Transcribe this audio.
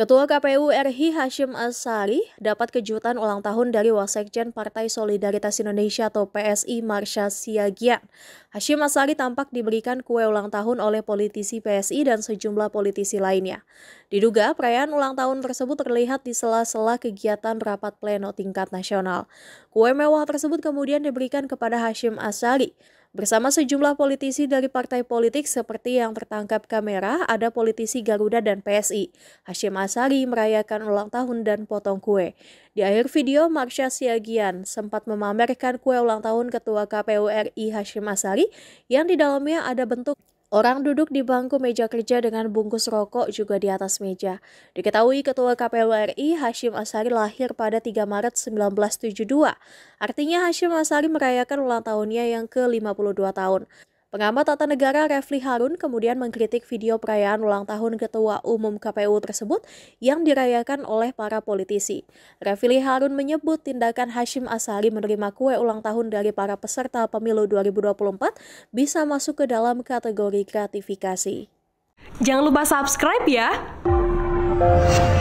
Ketua KPU RI Hashim Asari dapat kejutan ulang tahun dari Wasekjen Partai Solidaritas Indonesia atau PSI Marsha Siagian. Hashim Asari tampak diberikan kue ulang tahun oleh politisi PSI dan sejumlah politisi lainnya. Diduga perayaan ulang tahun tersebut terlihat di sela-sela kegiatan rapat pleno tingkat nasional. Kue mewah tersebut kemudian diberikan kepada Hashim Asari. Bersama sejumlah politisi dari partai politik seperti yang tertangkap kamera, ada politisi Garuda dan PSI. Hashim Asari merayakan ulang tahun dan potong kue. Di akhir video, Marsha Siagian sempat memamerkan kue ulang tahun Ketua KPU RI Hashim Asari yang di dalamnya ada bentuk Orang duduk di bangku meja kerja dengan bungkus rokok juga di atas meja. Diketahui Ketua KPU RI Hashim Asari lahir pada 3 Maret 1972. Artinya Hashim Asari merayakan ulang tahunnya yang ke-52 tahun. Pengamat tata negara Refli Harun kemudian mengkritik video perayaan ulang tahun Ketua Umum KPU tersebut yang dirayakan oleh para politisi. Refli Harun menyebut tindakan Hashim Asari menerima kue ulang tahun dari para peserta pemilu 2024 bisa masuk ke dalam kategori gratifikasi. Jangan lupa subscribe ya!